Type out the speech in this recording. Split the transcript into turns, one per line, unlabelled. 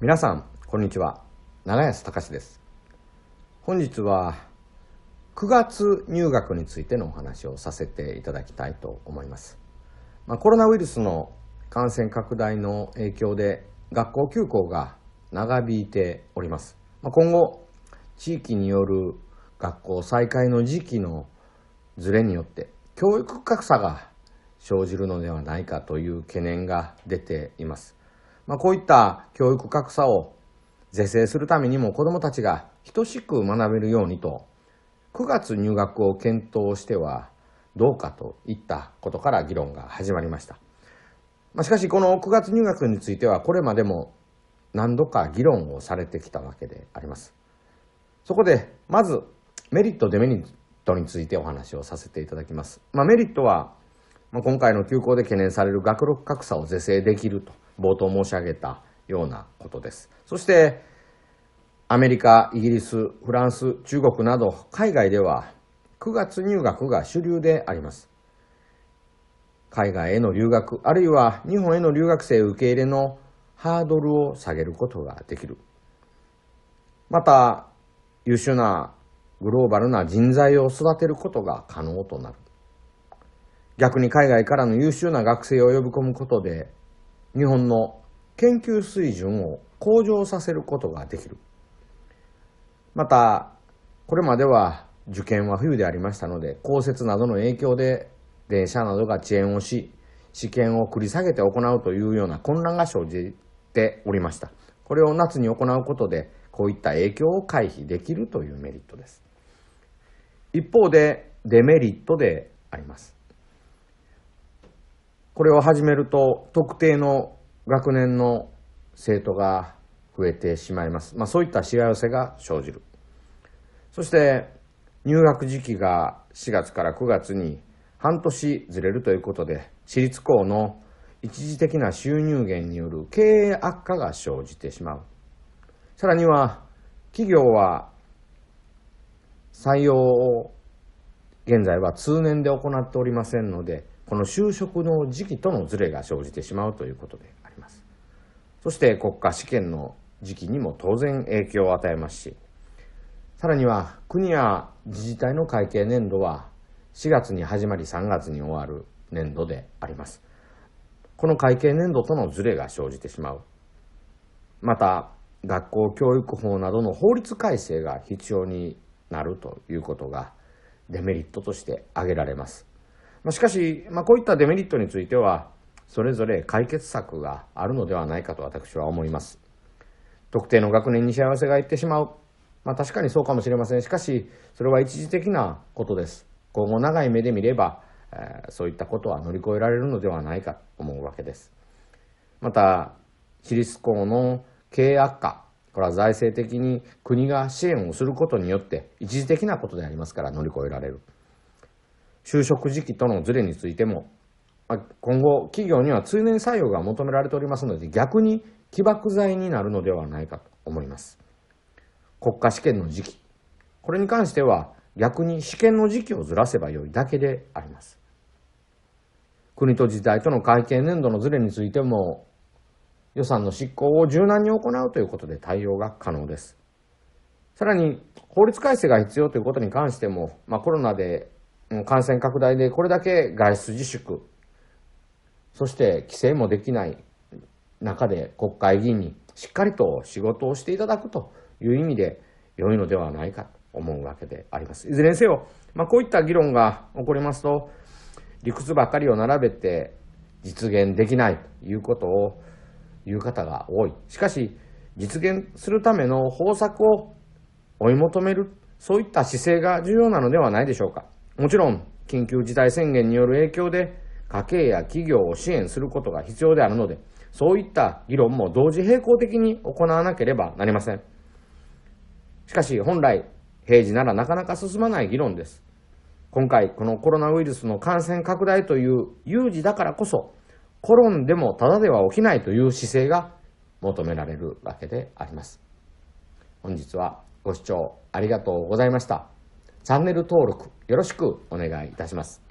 皆さんこんにちは長安隆です本日は9月入学についてのお話をさせていただきたいと思います、まあ、コロナウイルスの感染拡大の影響で学校休校が長引いております、まあ、今後地域による学校再開の時期のずれによって教育格差が生じるのではないかという懸念が出ていますまあ、こういった教育格差を是正するためにも子どもたちが等しく学べるようにと9月入学を検討してはどうかといったことから議論が始まりました、まあ、しかしこの9月入学についてはこれまでも何度か議論をされてきたわけでありますそこでまずメリットデメリットについてお話をさせていただきます、まあ、メリットはまあ、今回の休校で懸念される学力格差を是正できると冒頭申し上げたようなことですそしてアメリカイギリスフランス中国など海外では9月入学が主流であります海外への留学あるいは日本への留学生受け入れのハードルを下げることができるまた優秀なグローバルな人材を育てることが可能となる逆に海外からの優秀な学生を呼び込むことで日本の研究水準を向上させることができるまたこれまでは受験は冬でありましたので降雪などの影響で電車などが遅延をし試験を繰り下げて行うというような混乱が生じておりましたこれを夏に行うことでこういった影響を回避できるというメリットです一方でデメリットでありますこれを始めると特定の学年の生徒が増えてしまいます、まあ、そういったしわ寄せが生じるそして入学時期が4月から9月に半年ずれるということで私立校の一時的な収入源による経営悪化が生じてしまうさらには企業は採用を現在は通年で行っておりませんのでこの就職の時期とのズレが生じてしまうということでありますそして国家試験の時期にも当然影響を与えますしさらには国や自治体の会計年度は4月に始まり3月に終わる年度でありますこの会計年度とのズレが生じてしまうまた学校教育法などの法律改正が必要になるということがデメリットとして挙げられますましかし、まあ、こういったデメリットについては、それぞれ解決策があるのではないかと私は思います。特定の学年に幸せがいってしまう。まあ、確かにそうかもしれません。しかし、それは一時的なことです。今後長い目で見れば、えー、そういったことは乗り越えられるのではないかと思うわけです。また、私立校の経営悪化、これは財政的に国が支援をすることによって、一時的なことでありますから乗り越えられる。就職時期とのズレについても、今後、企業には通年採用が求められておりますので、逆に起爆剤になるのではないかと思います。国家試験の時期。これに関しては、逆に試験の時期をずらせばよいだけであります。国と自治体との会計年度のズレについても、予算の執行を柔軟に行うということで対応が可能です。さらに、法律改正が必要ということに関しても、まあ、コロナで感染拡大でこれだけ外出自粛、そして規制もできない中で国会議員にしっかりと仕事をしていただくという意味で良いのではないかと思うわけであります。いずれにせよ、まあ、こういった議論が起こりますと、理屈ばかりを並べて実現できないということを言う方が多い。しかし、実現するための方策を追い求める、そういった姿勢が重要なのではないでしょうか。もちろん、緊急事態宣言による影響で、家計や企業を支援することが必要であるので、そういった議論も同時並行的に行わなければなりません。しかし、本来、平時ならなかなか進まない議論です。今回、このコロナウイルスの感染拡大という有事だからこそ、転んでもただでは起きないという姿勢が求められるわけであります。本日はご視聴ありがとうございました。チャンネル登録、よろしくお願いいたします。